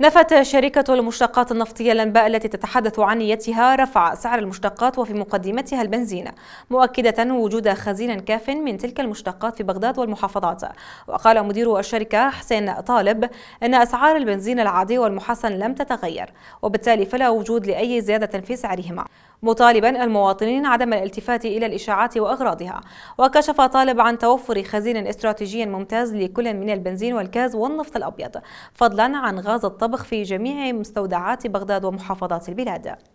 نفت شركة المشتقات النفطية الأنباء التي تتحدث عن نيتها رفع سعر المشتقات وفي مقدمتها البنزين مؤكدة وجود خزين كاف من تلك المشتقات في بغداد والمحافظات وقال مدير الشركة حسين طالب أن أسعار البنزين العادي والمحسن لم تتغير وبالتالي فلا وجود لأي زيادة في سعرهما مطالبا المواطنين عدم الالتفات إلى الإشاعات وأغراضها وكشف طالب عن توفر خزين استراتيجي ممتاز لكل من البنزين والكاز والنفط الأبيض فضلا عن غاز الطب الطبخ في جميع مستودعات بغداد ومحافظات البلاد